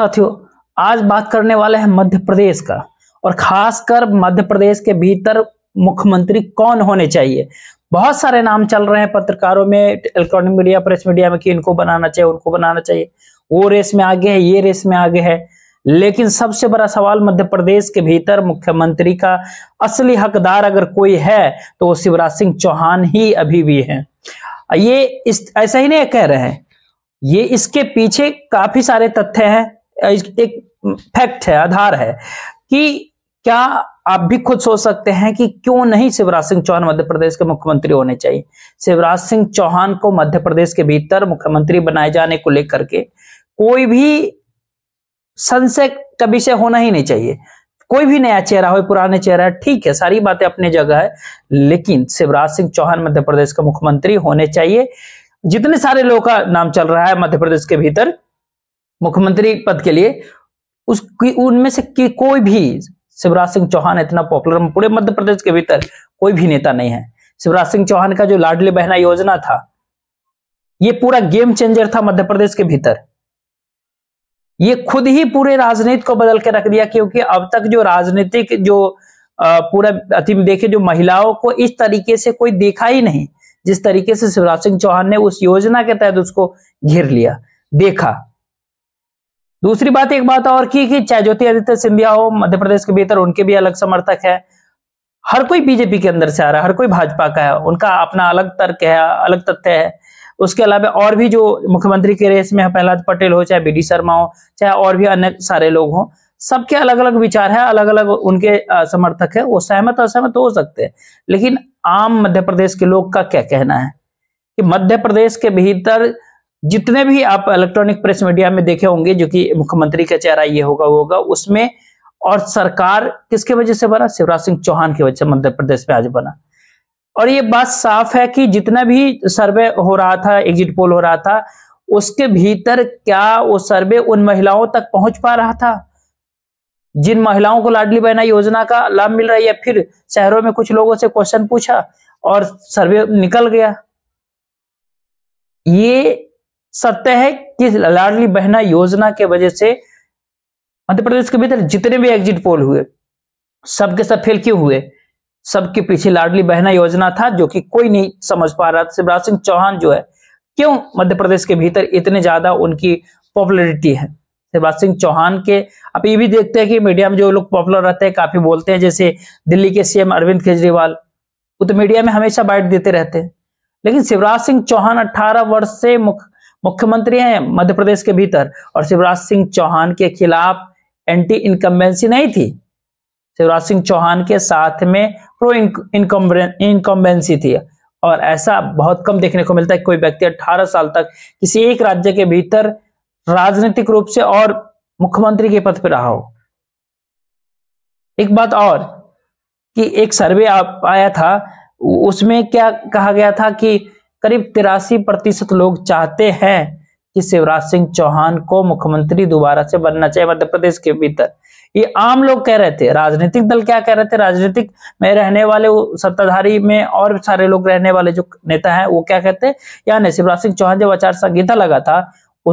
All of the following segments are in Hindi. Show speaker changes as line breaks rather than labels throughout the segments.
साथियों आज बात करने वाले हैं मध्य प्रदेश का और खासकर मध्य प्रदेश के भीतर मुख्यमंत्री कौन होने चाहिए बहुत सारे नाम चल रहे हैं पत्रकारों में इलेक्ट्रॉनिक मीडिया प्रेस मीडिया में कि इनको बनाना चाहिए उनको बनाना चाहिए वो रेस में आगे है ये रेस में आगे है लेकिन सबसे बड़ा सवाल मध्य प्रदेश के भीतर मुख्यमंत्री का असली हकदार अगर कोई है तो वो शिवराज सिंह चौहान ही अभी भी हैं ये इस ऐसा ही नहीं कह रहे हैं ये इसके पीछे काफी सारे तथ्य हैं एक फैक्ट है आधार है कि क्या आप भी खुद सोच सकते हैं कि क्यों नहीं शिवराज सिंह चौहान मध्य प्रदेश के मुख्यमंत्री होने चाहिए शिवराज सिंह चौहान को मध्य प्रदेश के भीतर मुख्यमंत्री बनाए जाने को लेकर के कोई भी संशय कभी से होना ही नहीं चाहिए कोई भी नया चेहरा हो पुराने चेहरा है ठीक है सारी बातें अपने जगह है लेकिन शिवराज सिंह चौहान मध्य प्रदेश का मुख्यमंत्री होने चाहिए जितने सारे लोगों का नाम चल रहा है मध्य प्रदेश के भीतर मुख्यमंत्री पद के लिए उसकी उनमें से कोई भी शिवराज सिंह चौहान इतना पॉपुलर पूरे मध्य प्रदेश के भीतर कोई भी नेता नहीं है शिवराज सिंह चौहान का जो लाडली बहना योजना था ये पूरा गेम चेंजर था मध्य प्रदेश के भीतर ये खुद ही पूरे राजनीति को बदल के रख दिया क्योंकि अब तक जो राजनीतिक जो पूरा अति देखे जो महिलाओं को इस तरीके से कोई देखा ही नहीं जिस तरीके से शिवराज सिंह चौहान ने उस योजना के तहत उसको घेर लिया देखा दूसरी बात एक बात और की कि चाहे ज्योति आदित्य सिंधिया हो मध्य प्रदेश के भीतर उनके भी अलग समर्थक है हर कोई बीजेपी के अंदर से आ रहा है हर कोई भाजपा का है उनका अपना अलग तर्क है अलग तथ्य है उसके अलावा और भी जो मुख्यमंत्री के रेस में प्रहलाद पटेल हो चाहे बी शर्मा हो चाहे और भी अन्य सारे लोग हों सबके अलग अलग विचार है अलग अलग उनके समर्थक है वो सहमत असहमत हो सकते हैं लेकिन आम मध्य प्रदेश के लोग का क्या कहना है कि मध्य प्रदेश के भीतर जितने भी आप इलेक्ट्रॉनिक प्रेस मीडिया में देखे होंगे जो कि मुख्यमंत्री का चेहरा ये होगा वो होगा उसमें और सरकार किसके वजह से बना शिवराज सिंह चौहान की वजह से मध्य प्रदेश में आज बना और ये बात साफ है कि जितना भी सर्वे हो रहा था एग्जिट पोल हो रहा था उसके भीतर क्या वो सर्वे उन महिलाओं तक पहुंच पा रहा था जिन महिलाओं को लाडली बहना योजना का लाभ मिल रहा है या फिर शहरों में कुछ लोगों से क्वेश्चन पूछा और सर्वे निकल गया ये सत्य है कि लाडली बहना योजना के वजह से मध्य प्रदेश के भीतर जितने भी एग्जिट पोल हुए सबके सब फेल क्यों हुए सबके पीछे लाडली बहना योजना था जो कि कोई नहीं समझ पा रहा शिवराज सिंह चौहान जो है क्यों मध्य प्रदेश के भीतर इतने ज्यादा उनकी पॉपुलरिटी है शिवराज सिंह चौहान के आप ये भी देखते हैं कि मीडिया में जो लोग पॉपुलर रहते हैं काफी बोलते हैं जैसे दिल्ली के सीएम अरविंद केजरीवाल वो तो मीडिया में हमेशा बाइट देते रहते हैं लेकिन शिवराज सिंह चौहान 18 वर्ष से मुख्य मुख्यमंत्री हैं मध्य प्रदेश के भीतर और शिवराज सिंह चौहान के खिलाफ एंटी इनकम्बेंसी नहीं थी शिवराज सिंह चौहान के साथ में प्रो इनकम्बेंसी थी और ऐसा बहुत कम देखने को मिलता है कोई व्यक्ति 18 साल तक किसी एक राज्य के भीतर राजनीतिक रूप से और मुख्यमंत्री के पद पर रहा हो एक बात और कि एक सर्वे आया था उसमें क्या कहा गया था कि करीब तिरासी प्रतिशत लोग चाहते हैं कि शिवराज सिंह चौहान को मुख्यमंत्री दोबारा से बनना चाहिए मध्य प्रदेश के भीतर ये आम लोग कह रहे थे राजनीतिक दल क्या कह रहे थे राजनीतिक में रहने वाले सत्ताधारी में और सारे लोग रहने वाले जो नेता हैं वो क्या कहते हैं यानी शिवराज सिंह चौहान जब आचार संहिता लगा था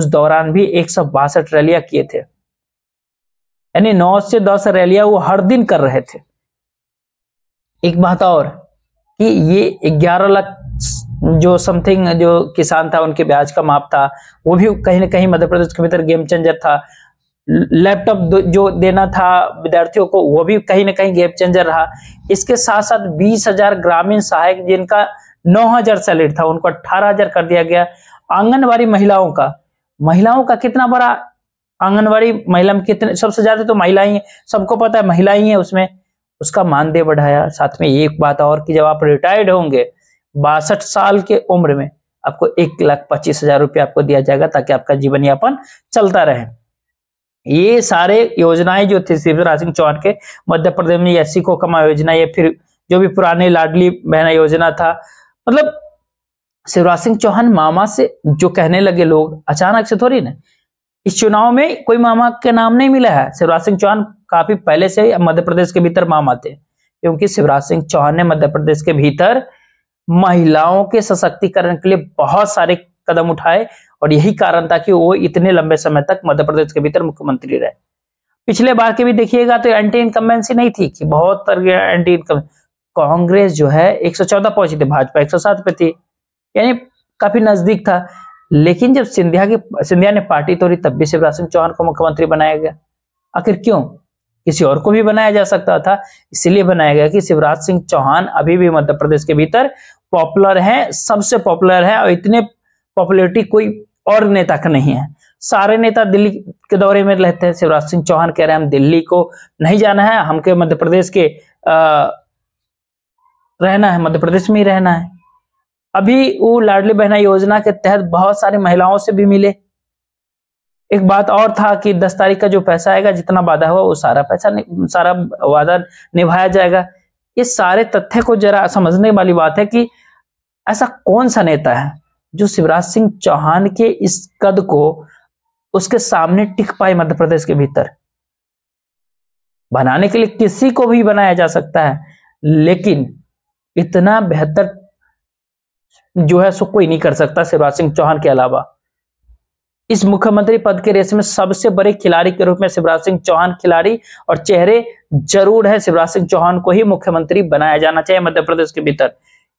उस दौरान भी एक सौ बासठ रैलियां किए थे यानी नौ से दस रैलियां वो हर दिन कर रहे थे एक बात और कि ये ग्यारह लाख जो समथिंग जो किसान था उनके ब्याज का माप था वो भी कहीं ना कहीं मध्य प्रदेश के भीतर गेम चेंजर था लैपटॉप जो देना था विद्यार्थियों को वो भी कहीं ना कहीं गेम चेंजर रहा इसके साथ साथ बीस हजार ग्रामीण सहायक जिनका नौ हजार सैलरी था उनको अट्ठारह हजार कर दिया गया आंगनबाड़ी महिलाओं का महिलाओं का कितना बड़ा आंगनबाड़ी महिला में कितने सबसे ज्यादा तो महिला ही सबको पता है महिला ही है उसमें उसका मानदेय बढ़ाया साथ में एक बात और कि जब आप रिटायर्ड होंगे बासठ साल के उम्र में आपको एक लाख पच्चीस हजार रुपया आपको दिया जाएगा ताकि आपका जीवन यापन चलता रहे ये सारे योजनाएं जो थी शिवराज सिंह चौहान के मध्य प्रदेश में एस को कमा योजना या फिर जो भी पुराने लाडली बहना योजना था मतलब शिवराज सिंह चौहान मामा से जो कहने लगे लोग अचानक से थोड़ी ना इस चुनाव में कोई मामा के नाम नहीं मिला है शिवराज सिंह चौहान काफी पहले से मध्य प्रदेश के भीतर मामा थे क्योंकि शिवराज सिंह चौहान ने मध्य प्रदेश के भीतर महिलाओं के सशक्तिकरण के लिए बहुत सारे कदम उठाए और यही कारण था कि वो इतने लंबे समय तक मध्य प्रदेश के भीतर मुख्यमंत्री रहे पिछले बार के भी देखिएगा तो एंटी इनकम्बेंसी नहीं थी कि बहुत एंटी इनकम कांग्रेस जो है 114 पहुंची थी भाजपा एक पे थी यानी काफी नजदीक था लेकिन जब सिंधिया की सिंधिया ने पार्टी तोड़ी तब भी शिवराज सिंह चौहान को मुख्यमंत्री बनाया गया आखिर क्यों किसी और को भी बनाया जा सकता था इसलिए बनाया गया कि शिवराज सिंह चौहान अभी भी मध्य प्रदेश के भीतर पॉपुलर हैं सबसे पॉपुलर हैं और इतने पॉपुलरिटी कोई और नेता का नहीं है सारे नेता दिल्ली के दौरे में रहते हैं शिवराज सिंह चौहान कह रहे हैं हम दिल्ली को नहीं जाना है हमके मध्य प्रदेश के आ, रहना है मध्य प्रदेश में ही रहना है अभी वो लाडली बहना योजना के तहत बहुत सारी महिलाओं से भी मिले एक बात और था कि दस तारीख का जो पैसा आएगा जितना वादा हुआ वो सारा पैसा सारा वादा निभाया जाएगा ये सारे तथ्य को जरा समझने वाली बात है कि ऐसा कौन सा नेता है जो शिवराज सिंह चौहान के इस कद को उसके सामने टिक पाए मध्य प्रदेश के भीतर बनाने के लिए किसी को भी बनाया जा सकता है लेकिन इतना बेहतर जो है सो कोई नहीं कर सकता शिवराज सिंह चौहान के अलावा इस मुख्यमंत्री पद के रेस में सबसे बड़े खिलाड़ी के रूप में शिवराज सिंह चौहान खिलाड़ी और चेहरे जरूर है शिवराज सिंह चौहान को ही मुख्यमंत्री बनाया जाना चाहिए मध्य प्रदेश के भीतर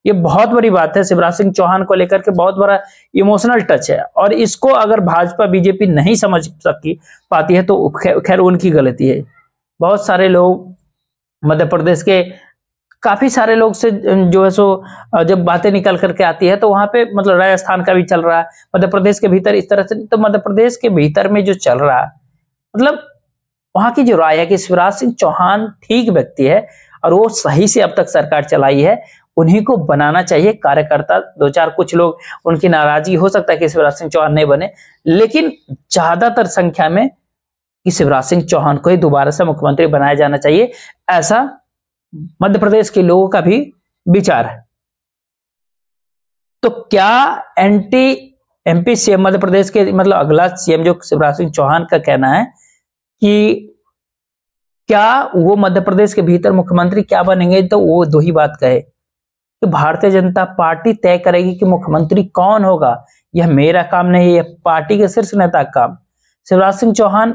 ये बहुत बड़ी बात है शिवराज सिंह चौहान को लेकर के बहुत बड़ा इमोशनल टच है और इसको अगर भाजपा बीजेपी नहीं समझ सकती पाती है तो खैर उनकी गलती है बहुत सारे लोग मध्य प्रदेश के काफी सारे लोग से जो है सो जब बातें निकल करके आती है तो वहां पे मतलब राजस्थान का भी चल रहा है मध्य प्रदेश के भीतर इस तरह से तो मध्य प्रदेश के भीतर में जो चल रहा है मतलब वहां की जो राय है कि शिवराज सिंह चौहान ठीक व्यक्ति है और वो सही से अब तक सरकार चलाई है उन्हीं को बनाना चाहिए कार्यकर्ता दो चार कुछ लोग उनकी नाराजगी हो सकता है कि शिवराज सिंह चौहान नहीं बने लेकिन ज्यादातर संख्या में कि शिवराज सिंह चौहान को ही दोबारा से मुख्यमंत्री बनाया जाना चाहिए ऐसा मध्य प्रदेश के लोगों का भी विचार है तो क्या anti MP CM Madhya Pradesh के मतलब अगला सीएम जो शिवराज सिंह चौहान का कहना है कि क्या वो मध्य प्रदेश के भीतर मुख्यमंत्री क्या बनेंगे तो वो दो ही बात कहे कि भारतीय जनता पार्टी तय करेगी कि मुख्यमंत्री कौन होगा यह मेरा काम नहीं है पार्टी के शीर्ष नेता का काम शिवराज सिंह चौहान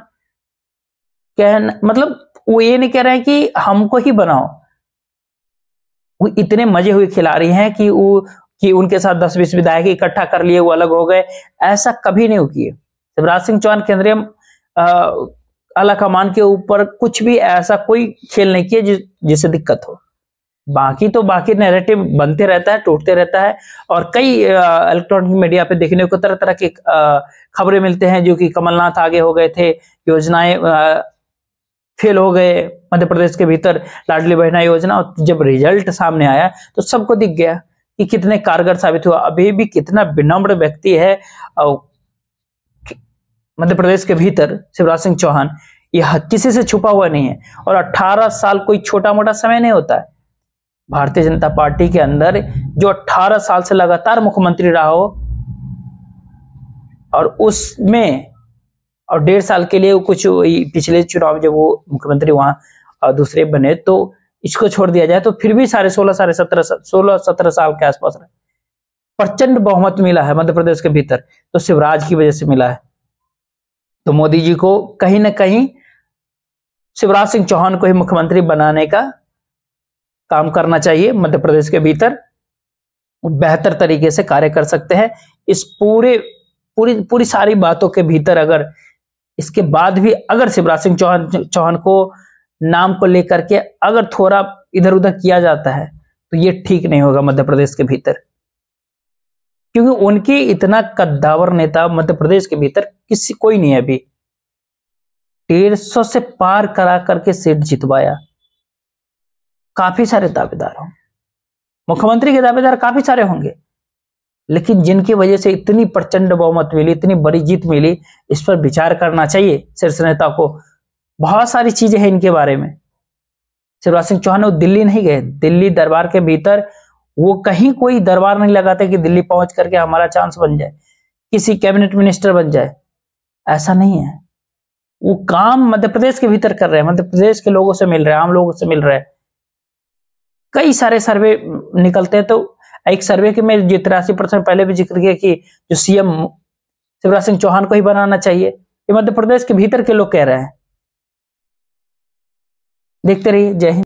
कहना मतलब वो ये नहीं कह रहे हैं कि हमको ही बनाओ वो इतने मजे हुए खिलाड़ी हैं कि वो कि उनके साथ दस बीस विधायक इकट्ठा कर लिए वो अलग हो गए ऐसा कभी नहीं किए शिवराज सिंह चौहान केंद्रीय आला कमान के ऊपर कुछ भी ऐसा कोई खेल नहीं किया जिस, जिससे दिक्कत हो बाकी तो बाकी नैरेटिव बनते रहता है टूटते रहता है और कई इलेक्ट्रॉनिक मीडिया पे देखने को तरह तरह की खबरें मिलते हैं जो कि कमलनाथ आगे हो गए थे योजनाएं फेल हो गए मध्य प्रदेश के भीतर लाडली बहना योजना जब रिजल्ट सामने आया तो सबको दिख गया कि कितने कारगर साबित हुआ अभी भी कितना विनम्र व्यक्ति है मध्य प्रदेश के भीतर शिवराज सिंह चौहान यह किसी से छुपा हुआ नहीं है और 18 साल कोई छोटा मोटा समय नहीं होता है भारतीय जनता पार्टी के अंदर जो 18 साल से लगातार मुख्यमंत्री रहा हो और उसमें और डेढ़ साल के लिए कुछ पिछले चुनाव जब वो मुख्यमंत्री वहां दूसरे बने तो इसको छोड़ दिया जाए तो फिर भी सारे सोलह सारे सत्रह सोलह सत्रह साल के आसपास प्रचंड बहुमत मिला है मध्य प्रदेश के भीतर तो शिवराज की वजह से मिला है तो मोदी जी को कहीं ना कहीं शिवराज सिंह चौहान को ही मुख्यमंत्री बनाने का काम करना चाहिए मध्य प्रदेश के भीतर बेहतर तरीके से कार्य कर सकते हैं इस पूरे पूरी पूरी सारी बातों के भीतर अगर इसके बाद भी अगर शिवराज सिंह चौहान चौहान को नाम को लेकर के अगर थोड़ा इधर उधर किया जाता है तो ये ठीक नहीं होगा मध्य प्रदेश के भीतर क्योंकि उनके इतना कद्दावर नेता मध्य प्रदेश के भीतर किसी कोई नहीं है अभी डेढ़ सौ से पार करा करके सीट जितवाया काफी सारे दावेदार होंगे मुख्यमंत्री के दावेदार काफी सारे होंगे लेकिन जिनकी वजह से इतनी प्रचंड बहुमत मिली इतनी बड़ी जीत मिली इस पर विचार करना चाहिए शीर्ष नेता को बहुत सारी चीजें हैं इनके बारे में शिवराज सिंह चौहान वो दिल्ली नहीं गए दिल्ली दरबार के भीतर वो कहीं कोई दरबार नहीं लगाते कि दिल्ली पहुंच करके हमारा चांस बन जाए किसी कैबिनेट मिनिस्टर बन जाए ऐसा नहीं है वो काम मध्य प्रदेश के भीतर कर रहे हैं मध्य प्रदेश के लोगों से मिल रहे हैं आम लोगों से मिल रहे हैं कई सारे सर्वे निकलते हैं तो एक सर्वे के में जो तिरासी परसेंट पहले भी जिक्र किया कि जो सीएम शिवराज सिंह चौहान को ही बनाना चाहिए ये मध्य प्रदेश के भीतर के लोग कह रहे हैं देखते रहिए जय हिंद